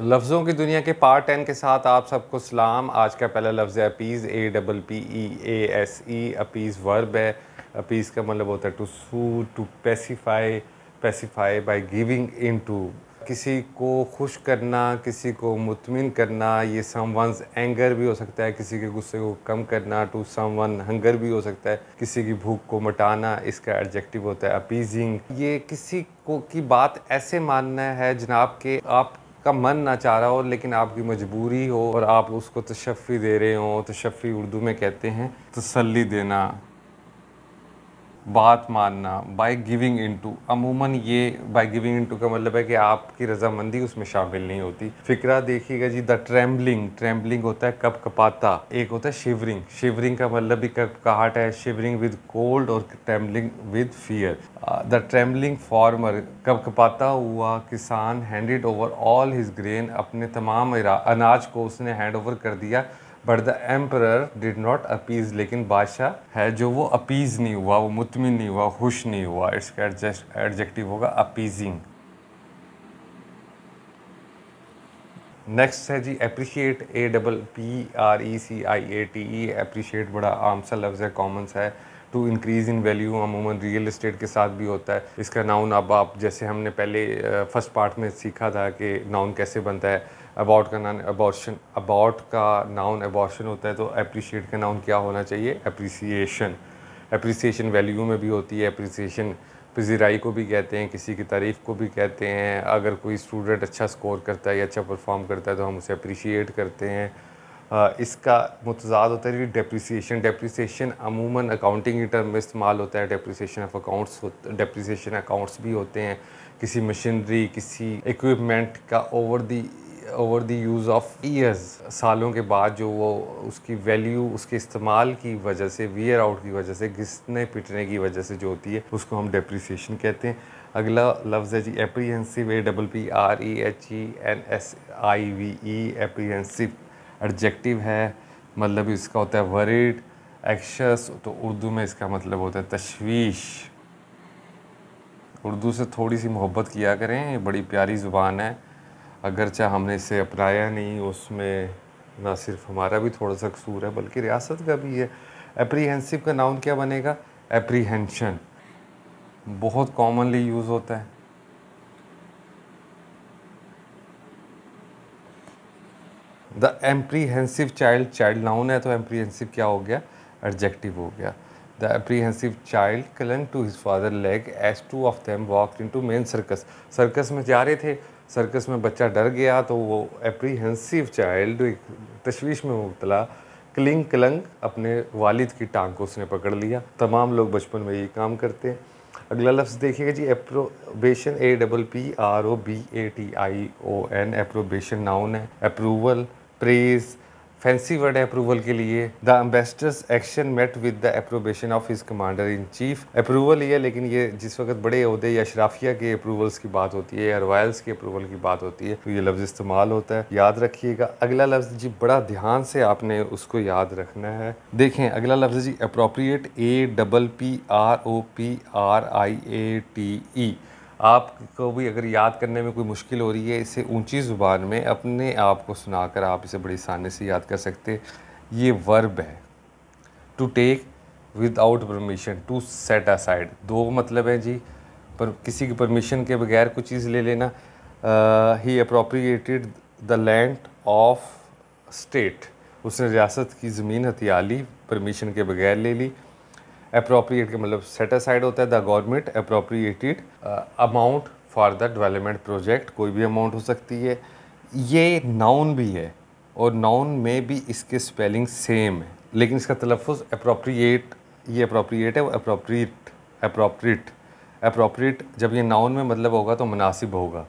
लफ्ज़ों की दुनिया के पार्ट टेन के साथ आप सबको सलाम आज का पहला लफ्ज़ है appease A double P E A S E appease verb है अपीज़ का मतलब होता है to soothe to pacify pacify by giving in to किसी को खुश करना किसी को मुतमिन करना ये सम वंस एंगर भी हो सकता है किसी के गुस्से को कम करना टू सम वन हंगर भी हो सकता है किसी की भूख को मटाना इसका एडजेक्टिव होता है अपीजिंग ये किसी को की बात ऐसे मानना है जनाब के आप का मन ना चाह रहा हो लेकिन आपकी मजबूरी हो और आप उसको तशफ़ी दे रहे हो तशफ़ी उर्दू में कहते हैं तसली देना बात मानना बाय गिविंग इनटू अमूमन ये बाय गिविंग इनटू का मतलब है कि आपकी रजामंदी उसमें शामिल नहीं होती फिक्रा देखिएगा जी द ट्रैम्बलिंग ट्रैम्बलिंग होता है कप कपाता एक होता है शिवरिंग शिवरिंग का मतलब भी कप कहाट है शिवरिंग विद कोल्ड और trembling with fear the trembling farmer कप कपाता हुआ किसान handed over all his grain अपने तमाम अनाज को उसने हैंड ओवर कर दिया but the emperor did not appease लेकिन बादशाह है जो वो अपीज नहीं हुआ वो मुतमिन नहीं हुआ खुश नहीं हुआ इसका एडजस्ट एडजेक्टिव होगा अपीजिंग नेक्स्ट है जी appreciate A double P R E C I A T E appreciate बड़ा आम सा लफ्ज़ है कॉमन सा है टू इंक्रीज़ इन वैल्यू अमूमन रियल इस्टेट के साथ भी होता है इसका नाउन अब आप जैसे हमने पहले फर्स्ट पार्ट में सीखा था कि नाउन कैसे बनता है अबाउट का नाम अबॉर्शन अबाउट का नाउन अबॉर्शन होता है तो अप्रिशिएट का नाउन क्या होना चाहिए अप्रिसिएशन अप्रिसिएशन वैल्यू में भी होती है अप्रिसिएशन पजीराई को भी कहते हैं किसी की तारीफ़ को भी कहते हैं अगर कोई स्टूडेंट अच्छा स्कोर करता है या अच्छा परफॉर्म करता है तो हम उसे अप्रिशिएट करते हैं इसका मतजाद होता है डेप्रिसिएशन डेप्रिसिएशन अमूमन अकाउंटिंग टर्म में इस्तेमाल होता है depreciation of accounts depreciation accounts भी होते हैं किसी मशीनरी किसी इक्विपमेंट का over the over the use of years सालों के बाद जो वो उसकी वैल्यू उसके इस्तेमाल की वजह से वियर आउट की वजह से घिसने पिटने की वजह से जो होती है उसको हम डिप्रिसिएशन कहते हैं अगला लफ्ज़ है जी apprehensive A double P R E H E N S I V E apprehensive adjective है मतलब इसका होता है वरीड एक्शस तो उर्दू में इसका मतलब होता है तशवीश उर्दू से थोड़ी सी मोहब्बत किया करें बड़ी प्यारी ज़ुबान है अगरचे हमने इसे अपनाया नहीं उसमें ना सिर्फ हमारा भी थोड़ा सा कसूर है बल्कि रियासत का भी है अप्रीहेंसिव का नाउन क्या बनेगा एप्रीहेंशन बहुत कॉमनली यूज़ होता है the apprehensive child child noun है तो एम्प्रीहेंसिव क्या हो गया एडजेक्टिव हो गया the apprehensive child clung to his father leg as two of them walk into main circus circus में जा रहे थे सर्कस में बच्चा डर गया तो वो एप्रीहेंसिव चाइल्ड एक तशवीश में मुबतला क्लिंग क्लंग अपने वालिद की टांग को उसने पकड़ लिया तमाम लोग बचपन में यही काम करते हैं अगला लफ्ज़ देखिएगा जी approbation A double P R O B A T I O N approbation noun है अप्रूवल प्रेज़ फैंसी वर्ड है अप्रूवल के लिए the ambassador's action met with the approbation of his commander in chief approval ये लेकिन ये जिस वक्त बड़े अहदे या शराफिया के अप्रूवल्स की बात होती है या रॉयल्स के अप्रूवल की बात होती है तो ये लफ्ज़ इस्तेमाल होता है याद रखिएगा अगला लफ्ज़ जी बड़ा ध्यान से आपने उसको याद रखना है देखें अगला लफ्ज़ जी appropriate A double P R O P R I A T E आपको भी अगर याद करने में कोई मुश्किल हो रही है इसे ऊंची ज़ुबान में अपने आप को सुनाकर आप इसे बड़ी आसानी से याद कर सकते ये वर्ब है to take without permission to set aside दो मतलब है जी पर किसी की परमिशन के बगैर कोई चीज़ ले लेना ही appropriated the land of state उसने रियासत की ज़मीन हथियाली परमिशन के बगैर ले ली अप्रोप्रिएट के मतलब सेट असाइड होता है the government appropriated amount for the development project कोई भी अमाउंट हो सकती है ये नाउन भी है और नाउन में भी इसके स्पेलिंग सेम है लेकिन इसका तलफ़ अप्रोप्रिएट ये अप्रोप्रिएट है वो अप्रोप्रिएट अप्रोप्रिएट अप्रोप्रिएट जब ये नाउन में मतलब होगा तो मुनासिब होगा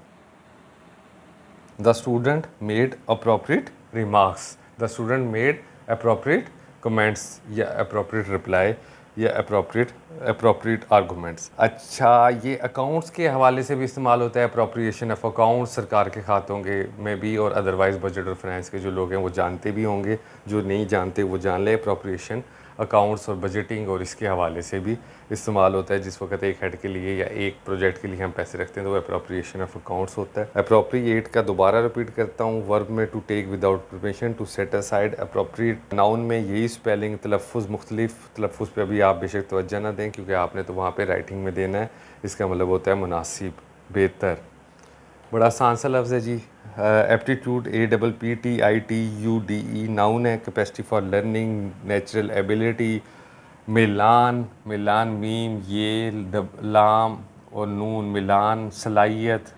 the student made appropriate remarks the student made appropriate comments या अप्रोप्रिएट रिप्लाई या अप्रोप्रिएट अप्रोप्रिएट आर्गूमेंट्स अच्छा ये अकाउंट्स के हवाले से भी इस्तेमाल होता है अप्रोप्रिएशन ऑफ अकाउंट्स सरकार के खातों के में भी और अदरवाइज़ बजट और फाइनेंस के जो लोग हैं वो जानते भी होंगे जो नहीं जानते वो जान लें अप्रोप्रिएशन अकाउंट्स और बजटिंग और इसके हवाले से भी इस्तेमाल होता है जिस वक्त एक हेड के लिए या एक प्रोजेक्ट के लिए हम पैसे रखते हैं तो वो अप्रोप्रिएशन ऑफ अकाउंट्स होता है अप्रोप्रिएट का दोबारा रिपीट करता हूँ वर्ब में to take without permission to set aside appropriate noun में यही स्पेलिंग तलफ़ मुख्तलिफ तलफ़ पर भी आप बेशक तोज्जा ना दें क्योंकि आपने तो वहाँ पर राइटिंग में देना है इसका मतलब होता है मुनासिब बेहतर बड़ा आसान सा लफ्ज़ है जी aptitude A double P T I T U D E noun है capacity for learning natural ability मिलान मिलान मीम ये लाम और नून मिलान सलाहियत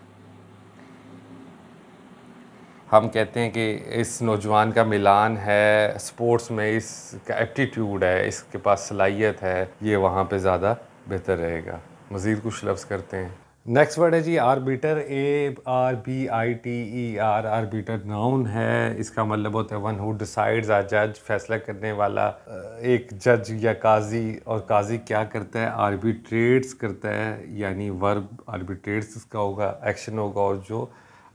हम कहते हैं कि इस नौजवान का मिलान है स्पोर्ट्स में इसका एप्टीट्यूड है इसके पास सलाहियत है ये वहाँ पे ज़्यादा बेहतर रहेगा मज़ीद कुछ लफ्ज़ करते हैं नेक्स्ट वर्ड है जी arbiter A R B I T E R arbiter noun है इसका मतलब होता है वन हु डिसाइड्स आ जज फैसला करने वाला एक जज या काजी और काजी क्या करता है आर्बिट्रेट्स करता है यानी वर्ब आर्बिट्रेट्स इसका होगा एक्शन होगा और जो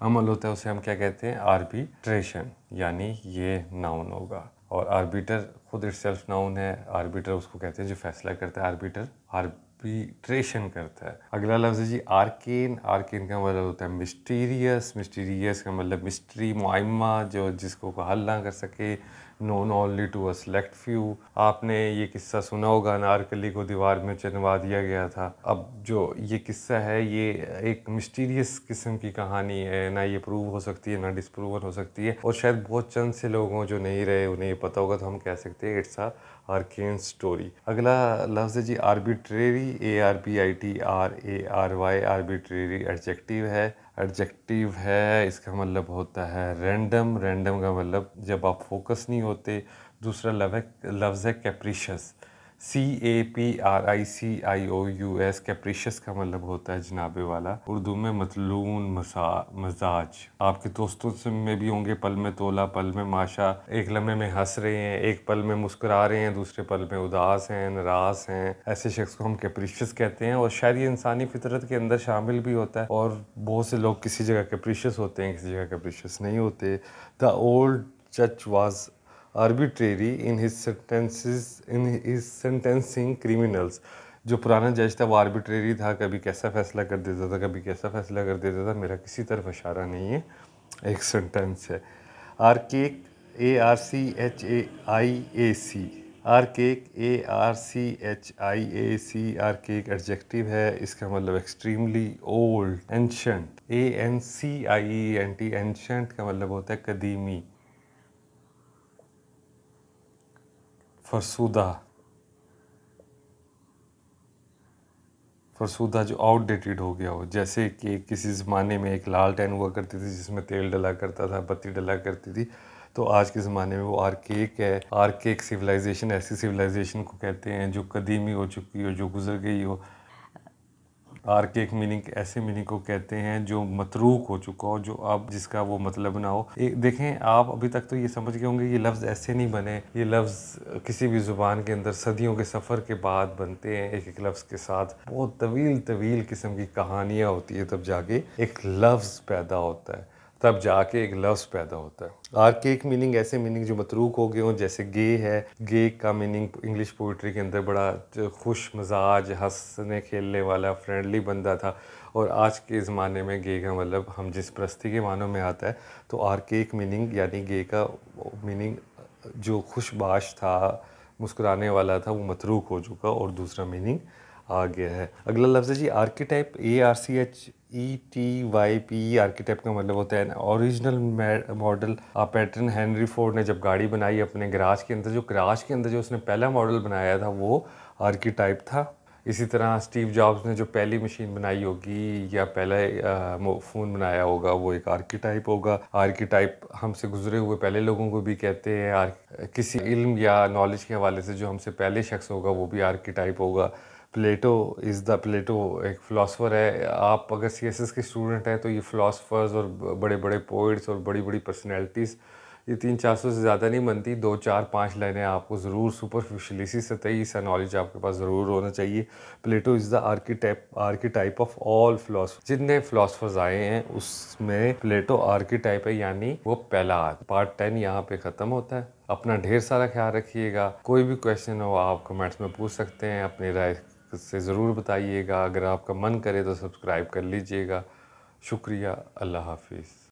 अमल होता है उसे हम क्या कहते हैं आर्बिट्रेशन यानी ये नाउन होगा और आर्बिटर खुद इट सेल्फ नाउन है आर्बिटर उसको कहते हैं जो फैसला करता है आर्बिटर आर्ब आर्बिट्रेशन करता है अगला लफ्ज़ है जी आर्केन आर्केन का मतलब होता है मिस्टीरियस मिस्टीरियस का मतलब मिस्ट्री मुआमा जो जिसको हल ना कर सके known only to a select few आपने ये किस्सा सुना होगा अनारकली को दीवार में चनवा दिया गया था अब जो ये किस्सा है ये एक मिस्टीरियस किस्म की कहानी है ना ये प्रूव हो सकती है ना डिसप्रूवन हो सकती है और शायद बहुत चंद से लोगों जो नहीं रहे उन्हें ये पता होगा तो हम कह सकते हैं इट्स अ आर्केन स्टोरी अगला लफ्ज़ है जी arbitrary A R B I T R A R Y arbitrary adjective है एडजेक्टिव है इसका मतलब होता है रैंडम रैंडम का मतलब जब आप फोकस नहीं होते दूसरा लव है लफ्ज़ है capricious C A P R I C I O U S capricious का मतलब होता है जनाबे वाला उर्दू में मतलून मजाज आपके दोस्तों से में भी होंगे पल में तोला पल में माशा एक लम्हे में हंस रहे हैं एक पल में मुस्कुरा रहे हैं दूसरे पल में उदास हैं नाराज हैं ऐसे शख्स को हम कैप्रिशियस कहते हैं और शायद ये इंसानी फितरत के अंदर शामिल भी होता है और बहुत से लोग किसी जगह कैप्रिशियस होते हैं किसी जगह कैप्रिशियस नहीं होते the old church was arbitrary in his sentences in his sentencing criminals जो पुराना जज था वो आर्बिट्रेरी था कभी कैसा फैसला कर देता था कभी कैसा फैसला कर देता था मेरा किसी तरफ इशारा नहीं है एक सेंटेंस है archaic A R C H A I A C archaic A R C H I A C archaic adjective है इसका मतलब extremely old ancient A N C I E N T ancient का मतलब होता है कदीमी फरसूदा फरसूदा जो outdated हो गया हो जैसे कि किसी ज़माने में एक लाल टैन हुआ करती थी जिसमें तेल डला करता था बत्ती डला करती थी तो आज के ज़माने में वो आर्केक है आर्केक सिविलाइजेशन ऐसी सिविलाइजेशन को कहते हैं जो कदीमी हो चुकी हो जो गुजर गई हो आर्केक मीनिंग ऐसे मीनिंग को कहते हैं जो मतरूक हो चुका हो जो आप जिसका वो मतलब ना हो एक देखें आप अभी तक तो ये समझ गए होंगे ये लफ्ज़ ऐसे नहीं बने ये लफ्ज़ किसी भी ज़ुबान के अंदर सदियों के सफ़र के बाद बनते हैं एक एक लफ्ज़ के साथ बहुत तवील तवील किस्म की कहानियाँ होती है तब जाके एक लफ्ज़ पैदा होता है तब जाके एक लफ्ज़ पैदा होता है आर्केक मीनिंग ऐसे मीनिंग जो मतरूक हो गए हों जैसे गे है गे का मीनिंग इंग्लिश पोइट्री के अंदर बड़ा खुश मजाज हंसने खेलने वाला फ्रेंडली बंदा था और आज के ज़माने में गे का मतलब हम जिस प्रस्ती के मानों में आता है तो आर्केक मीनिंग यानी गे का मीनिंग जो खुशबाश था मुस्कुराने वाला था वो मतरूक हो चुका और दूसरा मीनिंग आ गया है अगला लफ्ज़ है जी archetype A R C H E T Y P architect का मतलब होता है original model pattern Henry Ford ने जब गाड़ी बनाई अपने गराज के अंदर जो गराज के अंदर जो उसने पहला मॉडल बनाया था वो आर्किटाइप था इसी तरह स्टीव जॉब्स ने जो पहली मशीन बनाई होगी या पहला फ़ोन बनाया होगा वो एक आर्किटाइप होगा आर्किटाइप हमसे गुजरे हुए पहले लोगों को भी कहते हैं किसी इल्म या नॉलेज के हवाले से जो हमसे पहले शख्स होगा वो भी आर्किटाइप होगा प्लेटो इज़ द प्लेटो एक फ़िलासफ़र है आप अगर सी एस एस के स्टूडेंट हैं तो ये फ़िलासफ़र्स और बड़े बड़े पोइट्स और बड़ी बड़ी पर्सनैलिटीज़ ये तीन चार सौ से ज़्यादा नहीं बनती दो चार पाँच लाइनें आपको ज़रूर सुपरफिशल इसी सतही सा नॉलेज आपके पास ज़रूर होना चाहिए Plato is the archetype archetype of all philosopher जितने फिलासफर्स आए हैं उसमें प्लेटो आर्किटाइप है यानी वो पहला पार्ट टेन यहाँ पे ख़त्म होता है अपना ढेर सारा ख्याल रखिएगा कोई भी क्वेश्चन हो आप कमेंट्स में पूछ सकते हैं अपनी राय से ज़रूर बताइएगा अगर आपका मन करे तो सब्सक्राइब कर लीजिएगा शुक्रिया अल्लाह हाफिज़